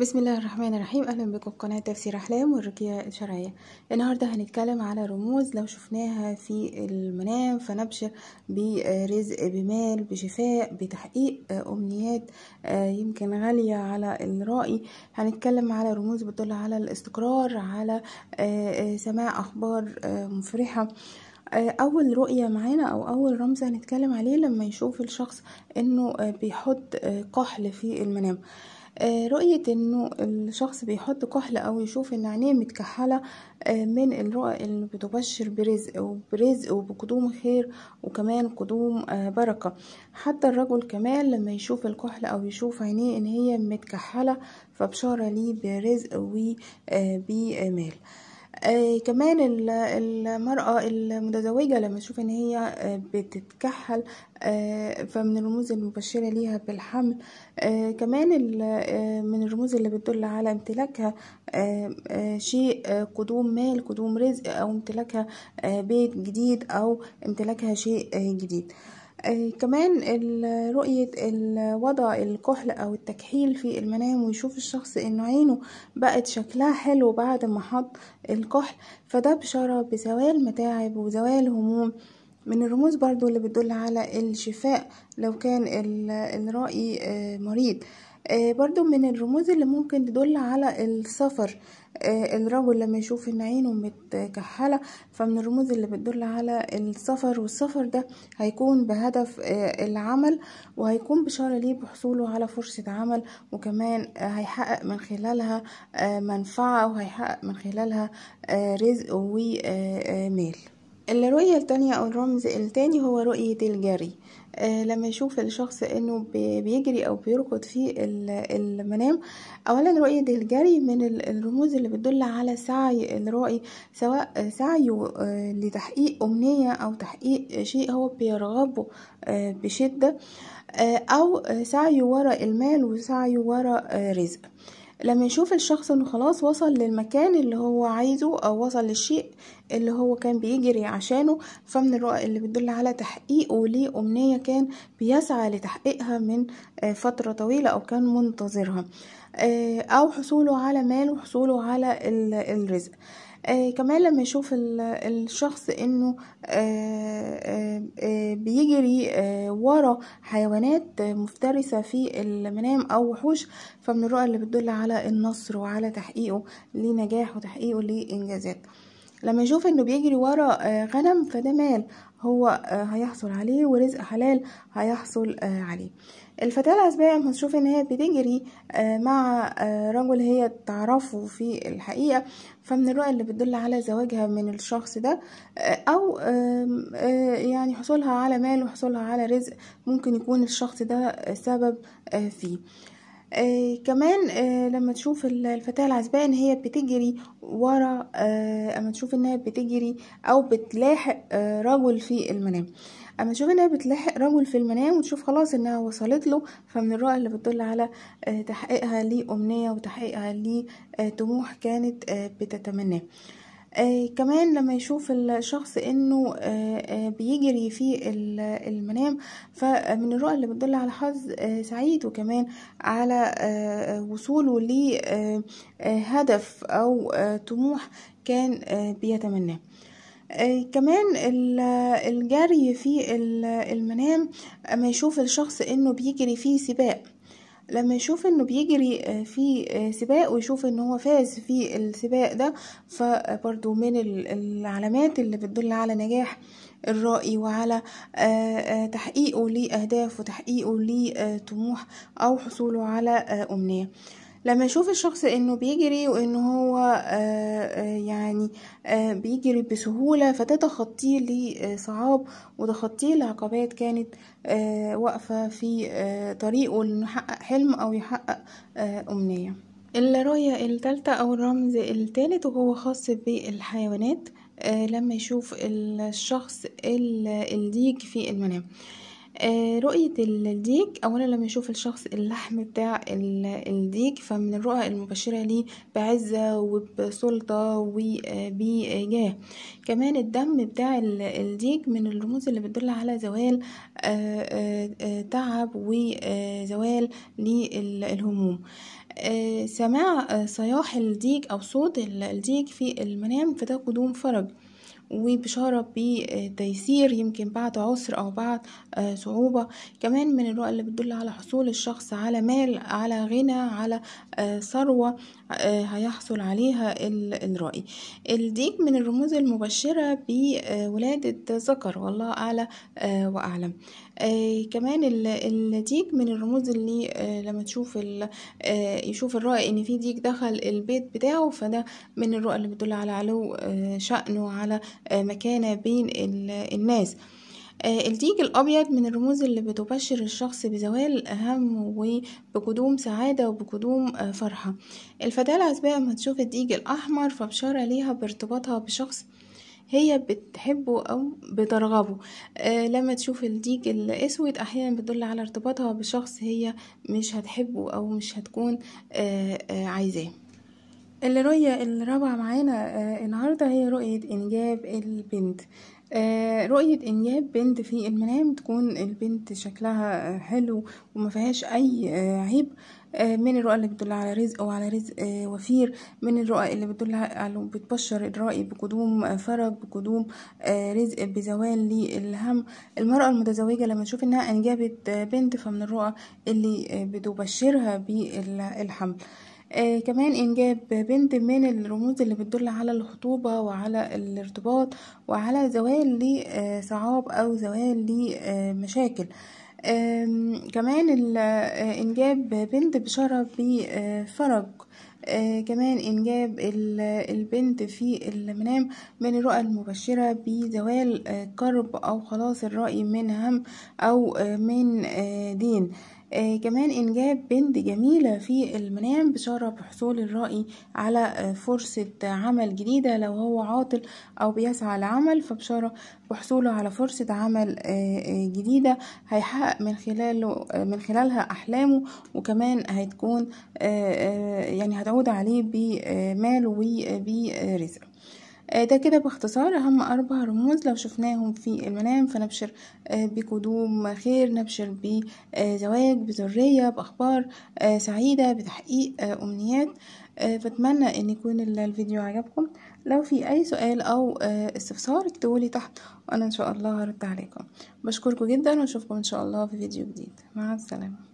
بسم الله الرحمن الرحيم اهلا بكم في قناه تفسير احلام والرقيه الشرعيه النهارده هنتكلم على رموز لو شفناها في المنام فنبشر برزق بمال بشفاء بتحقيق آه، امنيات آه، يمكن غاليه على الراي هنتكلم على رموز بتدل على الاستقرار على آه، سماع اخبار مفرحه اول رؤيه معانا او اول رمز هنتكلم عليه لما يشوف الشخص انه بيحط كحل في المنام آه، رؤية انه الشخص بيحط كحل او يشوف ان عينيه متكحلة آه، من الرؤى اللي بتبشر برزق وبرزق وبقدوم خير وكمان قدوم آه، بركة حتى الرجل كمان لما يشوف الكحل او يشوف عينيه ان هي متكحلة فبشارة ليه برزق وبمال آه، كمان المرأة المتزوجة لما تشوف ان هي آه، بتتكحل آه، فمن الرموز المبشرة ليها بالحمل كمان من الرموز اللي بتدل على امتلاكها شيء قدوم مال قدوم رزق او امتلاكها بيت جديد او امتلاكها شيء جديد آه كمان رؤية الوضع الكحل أو التكحيل في المنام ويشوف الشخص ان عينه بقت شكلها حلو بعد ما حط الكحل فده بشارة بزوال متاعب وزوال هموم من الرموز برضو اللي بتدل على الشفاء لو كان الرأي آه، مريض آه، برضو من الرموز اللي ممكن تدل على السفر آه، الرجل لما يشوف ان عينه متكحلة فمن الرموز اللي بتدل على السفر والسفر ده هيكون بهدف آه، العمل وهيكون بشارة ليه بحصوله على فرصة عمل وكمان هيحقق من خلالها منفعة وهيحقق من خلالها رزق ومال الرؤية التانية أو الرمز التاني هو رؤية الجري آه لما يشوف الشخص انه بيجري او بيركض في المنام اولا رؤية الجري من الرموز اللي بتدل على سعي الرؤي سواء سعيه آه، لتحقيق امنية او تحقيق شيء هو بيرغبه آه، بشدة آه، او سعيه وراء المال وسعيه وراء رزق لما يشوف الشخص انه خلاص وصل للمكان اللي هو عايزه او وصل للشيء اللي هو كان بيجري عشانه فمن الرؤى اللي بتدل على تحقيقه ليه امنيه كان بيسعى لتحقيقها من آه، فترة طويلة او كان منتظرها آه، او حصوله على مال وحصوله على الرزق آه كمان لما يشوف الشخص انه آه آه، آه، بيجري آه، ورا حيوانات مفترسة في المنام أو وحوش فمن الرؤى اللي بتدل على النصر وعلى تحقيقه لنجاح وتحقيقه لإنجازات لما يشوف انه بيجري ورا غنم فده مال هو آه، هيحصل عليه ورزق حلال هيحصل آه، عليه الفتاة العزباء تشوف ان هي بتجري آه، مع رجل هي تعرفه في الحقيقة فمن الرؤى اللي بتدل على زواجها من الشخص ده او يعني حصولها على مال وحصولها على رزق ممكن يكون الشخص ده سبب فيه آه، كمان آه، لما تشوف الفتاة العزباء ان هي بتجري ورا آه، اما تشوف انها بتجري او بتلاحق رجل في المنام اما تشوف انها بتلاحق رجل في المنام وتشوف خلاص انها وصلت له فمن الرؤى اللي بتدل على تحقيقها تحقيقها لأمنية وتحقيقها لطموح طموح كانت بتتمناه آه، كمان لما يشوف الشخص انه آه، آه، بيجري في المنام فمن الرؤى اللي بتدل على حظ سعيد وكمان على وصوله لهدف او طموح كان بيتمناه كمان الجري في المنام ما يشوف الشخص انه بيجري في سباق لما يشوف انه بيجري آه، في آه، سباق ويشوف انه هو فاز في السباق ده فبرضو من العلامات اللي بتدل على نجاح الرأي وعلى آه، تحقيقه لأهداف وتحقيقه لطموح أو حصوله على أمنية لما نشوف الشخص انه بيجري وانه هو آه، آه، يعني آه، بيجري بسهولة فده تخطيه لصعاب وتخطيه لعقبات كانت واقفة في طريقه انه يحقق حلم او يحقق امنية الراية التالتة او الرمز التالت وهو خاص بالحيوانات لما يشوف الشخص الديك في المنام آه، رؤية الديك أولا لما يشوف الشخص اللحم بتاع الديك فمن الرؤى المبشرة ليه بعزة وبسلطة وبجاه كمان الدم بتاع الديك من الرموز اللي بتدل على زوال آه، آه، تعب وزوال للهموم سماع صياح الديك أو صوت الديك في المنام فده قدوم فرج وبشارة بتيسير يمكن بعد عسر أو بعد آه، صعوبة كمان من الرؤى اللي بتدل على حصول الشخص على مال على غنى على آه، ثروة آه، هيحصل عليها الرأي الديك من الرموز المبشرة بولادة ذكر والله أعلى وأعلم كمان الديك من الرموز اللي لما تشوف يشوف الرأي إن في ديك دخل البيت بتاعه فده من الرؤى اللي بتدل على علو شأنه على مكانة بين الناس آه، الديك الأبيض من الرموز اللي بتبشر الشخص بزوال هم وبقدوم سعادة وبقدوم آه، فرحة الفتاة العزباء ما تشوف الديك الأحمر فبشارة ليها بارتباطها بشخص هي بتحبه أو بترغبه آه لما تشوف الديك الأسود أحيانا بتدل على ارتباطها بشخص هي مش هتحبه أو مش هتكون آه آه عايزاه الرؤية الرابعة معانا آه النهاردة هي رؤية إنجاب البنت آه رؤية إنجاب بنت في المنام تكون البنت شكلها آه حلو وما فيهاش أي آه عيب آه، من الرؤى اللي بتدل على رزق وعلى رزق آه، وفير من الرؤى اللي بتدل على بتبشر الرأي بقدوم آه، فرج بقدوم رزق بزوال للهم المرأة المتزوجة لما تشوف إنها أنجبت بنت فمن الرؤى اللي بتبشرها بالحمل آه كمان انجاب بنت من الرموز اللي بتدل على الخطوبة وعلى الارتباط وعلى زوال لصعاب آه، او زوال لمشاكل آه، كمان آه، انجاب بنت بشرف بفرج آه كمان إنجاب البنت في المنام من الرؤى المبشرة بزوال آه كرب أو خلاص الرأي من هم أو آه من دين آه كمان إنجاب بنت جميلة في المنام بشارة بحصول الرأي على آه، فرصة عمل جديدة لو هو عاطل أو بيسعى لعمل فبشارة بحصوله على فرصة عمل آه، آه، جديدة هيحقق من خلاله من خلالها أحلامه وكمان هتكون يعني هتعود عليه بماله وبرزقه آه، ده كده باختصار أهم أربع رموز لو شفناهم في المنام فنبشر آه، بقدوم خير نبشر بزواج بذرية بأخبار آه، سعيدة بتحقيق أمنيات فأتمنى أن يكون الفيديو عجبكم لو في أي سؤال أو استفسار اكتبولي تحت وأنا إن شاء الله هرد عليكم بشكركم جدا وأشوفكم إن شاء الله في فيديو جديد مع السلامة